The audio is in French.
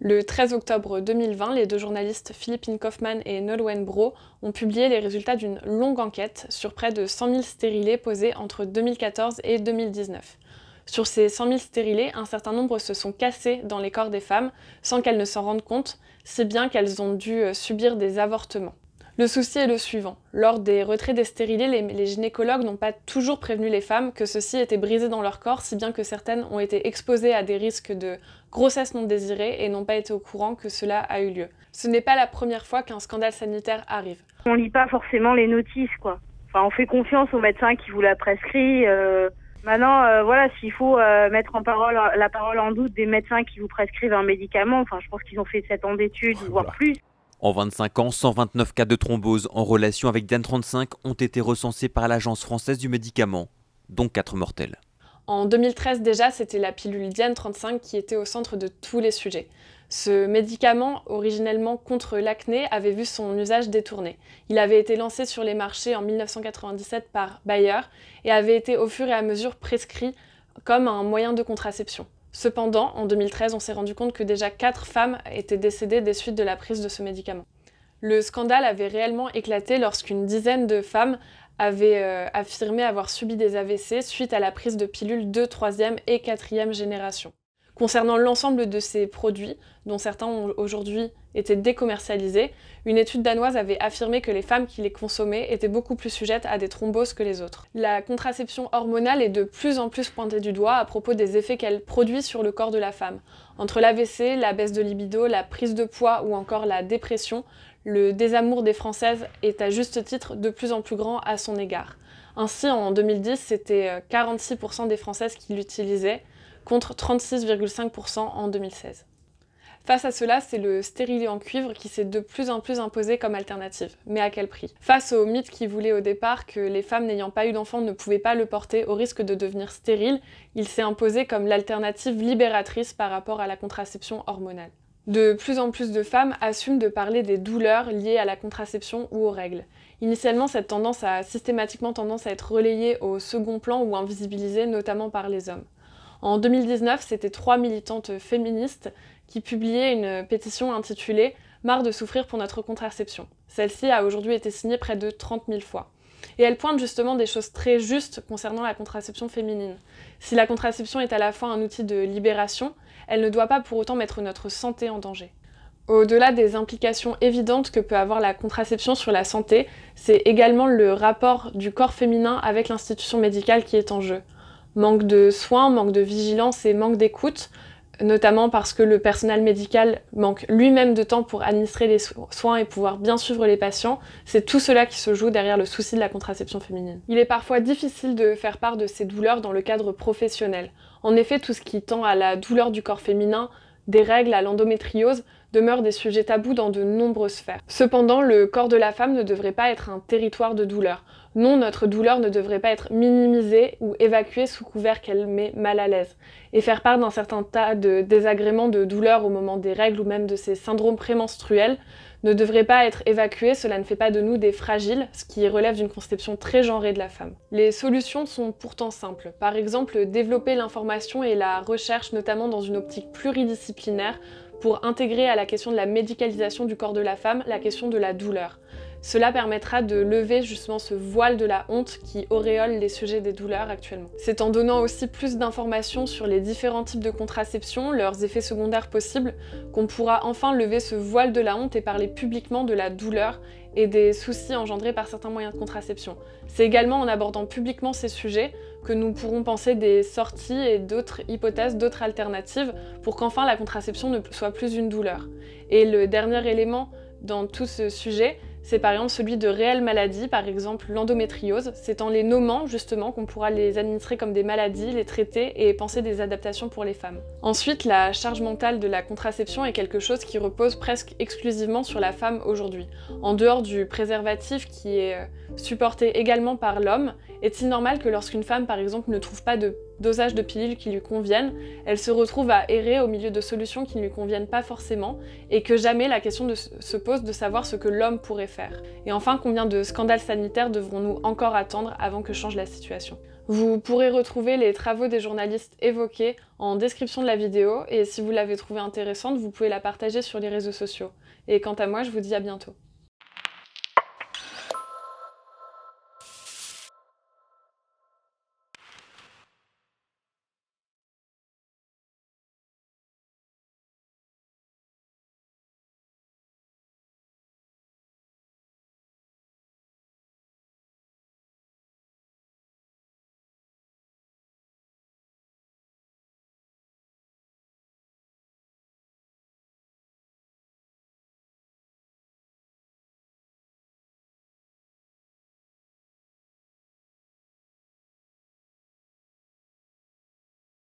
Le 13 octobre 2020, les deux journalistes Philippine Kaufmann et Nolwenn Bro ont publié les résultats d'une longue enquête sur près de 100 000 stérilés posés entre 2014 et 2019. Sur ces 100 000 stérilés, un certain nombre se sont cassés dans les corps des femmes sans qu'elles ne s'en rendent compte, si bien qu'elles ont dû euh, subir des avortements. Le souci est le suivant. Lors des retraits des stérilés, les, gynécologues n'ont pas toujours prévenu les femmes que ceci était étaient dans leur corps, si bien que certaines ont été exposées à des risques de grossesse non désirée et n'ont pas été au courant que cela a eu lieu. Ce n'est pas la première fois qu'un scandale sanitaire arrive. On lit pas forcément les notices, quoi. Enfin, on fait confiance aux médecins qui vous l'a prescrit. Euh. Maintenant, euh, voilà, s'il faut euh, mettre en la parole en doute des médecins qui vous prescrivent un médicament, enfin, je pense qu'ils ont fait 7 ans d'études, ah, voire plus. En 25 ans, 129 cas de thrombose en relation avec Diane 35 ont été recensés par l'Agence française du médicament, dont 4 mortels. En 2013 déjà, c'était la pilule Diane 35 qui était au centre de tous les sujets. Ce médicament, originellement contre l'acné, avait vu son usage détourné. Il avait été lancé sur les marchés en 1997 par Bayer et avait été au fur et à mesure prescrit comme un moyen de contraception. Cependant, en 2013, on s'est rendu compte que déjà 4 femmes étaient décédées des suites de la prise de ce médicament. Le scandale avait réellement éclaté lorsqu'une dizaine de femmes avaient euh, affirmé avoir subi des AVC suite à la prise de pilules de 3e et 4e génération. Concernant l'ensemble de ces produits, dont certains ont aujourd'hui été décommercialisés, une étude danoise avait affirmé que les femmes qui les consommaient étaient beaucoup plus sujettes à des thromboses que les autres. La contraception hormonale est de plus en plus pointée du doigt à propos des effets qu'elle produit sur le corps de la femme. Entre l'AVC, la baisse de libido, la prise de poids ou encore la dépression, le désamour des Françaises est à juste titre de plus en plus grand à son égard. Ainsi, en 2010, c'était 46% euh, des Françaises qui l'utilisaient, contre 36,5% en 2016. Face à cela, c'est le stérilet en cuivre qui s'est de plus en plus imposé comme alternative. Mais à quel prix Face au mythe qui voulait au départ que les femmes n'ayant pas eu d'enfant ne pouvaient pas le porter au risque de devenir stérile, il s'est imposé comme l'alternative libératrice par rapport à la contraception hormonale. De plus en plus de femmes assument de parler des douleurs liées à la contraception ou aux règles. Initialement, cette tendance a systématiquement tendance à être relayée au second plan ou invisibilisée, notamment par les hommes. En 2019, c'était trois militantes féministes qui publiaient une pétition intitulée Marre de souffrir pour notre contraception. Celle-ci a aujourd'hui été signée près de 30 000 fois. Et elle pointe justement des choses très justes concernant la contraception féminine. Si la contraception est à la fois un outil de libération, elle ne doit pas pour autant mettre notre santé en danger. Au-delà des implications évidentes que peut avoir la contraception sur la santé, c'est également le rapport du corps féminin avec l'institution médicale qui est en jeu manque de soins, manque de vigilance et manque d'écoute, notamment parce que le personnel médical manque lui-même de temps pour administrer les soins et pouvoir bien suivre les patients. C'est tout cela qui se joue derrière le souci de la contraception féminine. Il est parfois difficile de faire part de ces douleurs dans le cadre professionnel. En effet, tout ce qui tend à la douleur du corps féminin, des règles à l'endométriose, demeure des sujets tabous dans de nombreuses sphères. Cependant, le corps de la femme ne devrait pas être un territoire de douleur. Non, notre douleur ne devrait pas être minimisée ou évacuée sous couvert qu'elle met mal à l'aise. Et faire part d'un certain tas de désagréments de douleur au moment des règles ou même de ces syndromes prémenstruels ne devrait pas être évacué, cela ne fait pas de nous des fragiles, ce qui relève d'une conception très genrée de la femme. Les solutions sont pourtant simples. Par exemple, développer l'information et la recherche, notamment dans une optique pluridisciplinaire, pour intégrer à la question de la médicalisation du corps de la femme la question de la douleur. Cela permettra de lever justement ce voile de la honte qui auréole les sujets des douleurs actuellement. C'est en donnant aussi plus d'informations sur les différents types de contraception, leurs effets secondaires possibles, qu'on pourra enfin lever ce voile de la honte et parler publiquement de la douleur et des soucis engendrés par certains moyens de contraception. C'est également en abordant publiquement ces sujets que nous pourrons penser des sorties et d'autres hypothèses, d'autres alternatives pour qu'enfin la contraception ne soit plus une douleur. Et le dernier élément dans tout ce sujet, c'est par exemple celui de réelles maladies, par exemple l'endométriose. C'est en les nommant justement qu'on pourra les administrer comme des maladies, les traiter et penser des adaptations pour les femmes. Ensuite, la charge mentale de la contraception est quelque chose qui repose presque exclusivement sur la femme aujourd'hui. En dehors du préservatif qui est euh, supporté également par l'homme, est-il normal que lorsqu'une femme par exemple ne trouve pas de dosage de pilules qui lui conviennent, elle se retrouve à errer au milieu de solutions qui ne lui conviennent pas forcément, et que jamais la question se pose de savoir ce que l'homme pourrait faire. Et enfin, combien de scandales sanitaires devrons-nous encore attendre avant que change la situation vous pourrez retrouver les travaux des journalistes évoqués en description de la vidéo et si vous l'avez trouvée intéressante, vous pouvez la partager sur les réseaux sociaux. Et quant à moi, je vous dis à bientôt.